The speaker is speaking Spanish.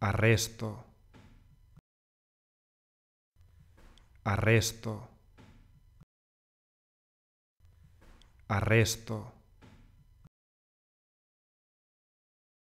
arresto, arresto, arresto.